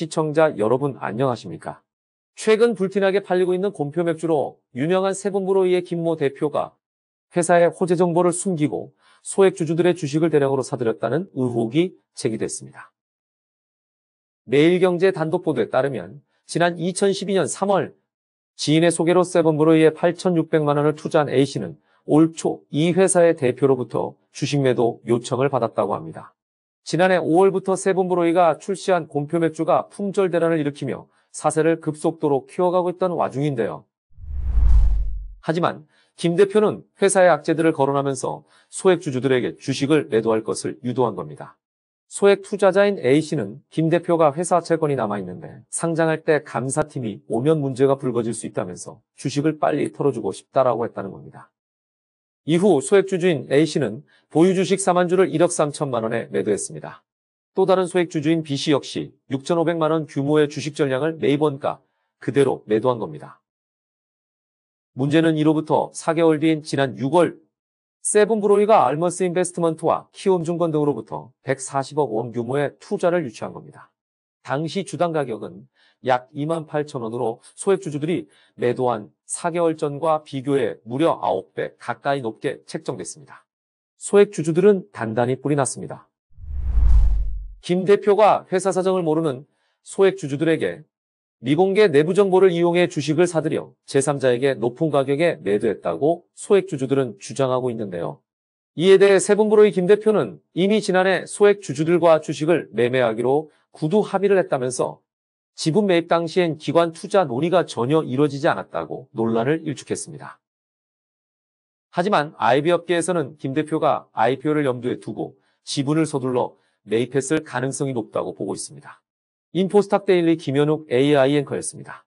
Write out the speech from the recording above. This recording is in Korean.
시청자 여러분 안녕하십니까? 최근 불티나게 팔리고 있는 곰표 맥주로 유명한 세분브로이의 김모 대표가 회사의 호재 정보를 숨기고 소액 주주들의 주식을 대량으로 사들였다는 의혹이 제기됐습니다. 매일경제 단독 보도에 따르면 지난 2012년 3월 지인의 소개로 세븐브로이에 8,600만 원을 투자한 A씨는 올 초 이 회사의 대표로부터 주식 매도 요청을 받았다고 합니다. 지난해 5월부터 세븐브로이가 출시한 공표 맥주가 품절 대란을 일으키며 사세를 급속도로 키워가고 있던 와중인데요. 하지만 김 대표는 회사의 악재들을 거론하면서 소액 주주들에게 주식을 매도할 것을 유도한 겁니다. 소액 투자자인 A씨는 김 대표가 회사 채권이 남아있는데 상장할 때 감사팀이 오면 문제가 불거질 수 있다면서 주식을 빨리 털어주고 싶다라고 했다는 겁니다. 이후 소액주주인 A씨는 보유주식 4만 주를 1억 3천만 원에 매도했습니다. 또 다른 소액주주인 B씨 역시 6,500만 원 규모의 주식 전량을 매입원가 그대로 매도한 겁니다. 문제는 이로부터 4개월 뒤인 지난 6월 세븐브로이가 알머스 인베스트먼트와 키움증권 등으로부터 140억 원 규모의 투자를 유치한 겁니다. 당시 주당 가격은 약 2만 8천 원으로 소액주주들이 매도한 4개월 전과 비교해 무려 9배 가까이 높게 책정됐습니다. 소액주주들은 단단히 뿌리 났습니다. 김 대표가 회사 사정을 모르는 소액주주들에게 미공개 내부 정보를 이용해 주식을 사들여 제3자에게 높은 가격에 매도했다고 소액주주들은 주장하고 있는데요. 이에 대해 세분부로의 김 대표는 이미 지난해 소액주주들과 주식을 매매하기로 구두 합의를 했다면서 지분 매입 당시엔 기관 투자 논의가 전혀 이루어지지 않았다고 논란을 일축했습니다. 하지만 아이비 업계에서는 김 대표가 IPO를 염두에 두고 지분을 서둘러 매입했을 가능성이 높다고 보고 있습니다. 인포스탁 데일리 김현욱 AI 앵커였습니다.